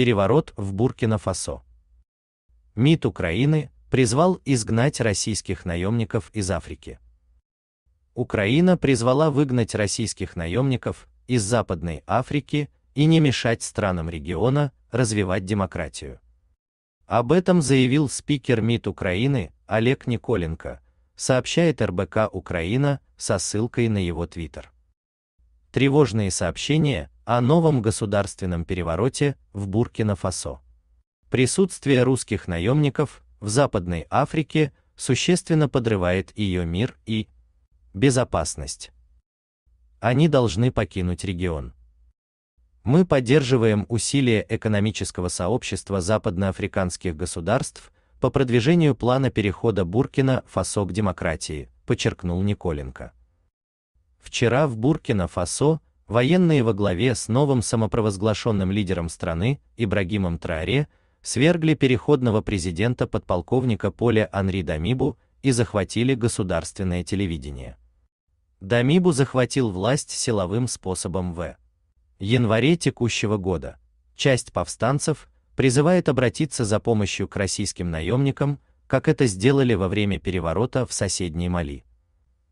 Переворот в Буркина-Фасо. МИД Украины призвал изгнать российских наемников из Африки. Украина призвала выгнать российских наемников из Западной Африки и не мешать странам региона развивать демократию. Об этом заявил спикер МИД Украины Олег Николенко, сообщает РБК Украина со ссылкой на его твиттер. Тревожные сообщения о новом государственном перевороте в Буркина-Фасо. Присутствие русских наемников в Западной Африке существенно подрывает ее мир и безопасность. Они должны покинуть регион. Мы поддерживаем усилия экономического сообщества западноафриканских государств по продвижению плана перехода Буркина-Фасо к демократии, подчеркнул Николенко. Вчера в Буркина-Фасо Военные во главе с новым самопровозглашенным лидером страны, Ибрагимом Траре, свергли переходного президента подполковника Поля Анри Дамибу и захватили государственное телевидение. Дамибу захватил власть силовым способом в январе текущего года. Часть повстанцев призывает обратиться за помощью к российским наемникам, как это сделали во время переворота в соседней Мали.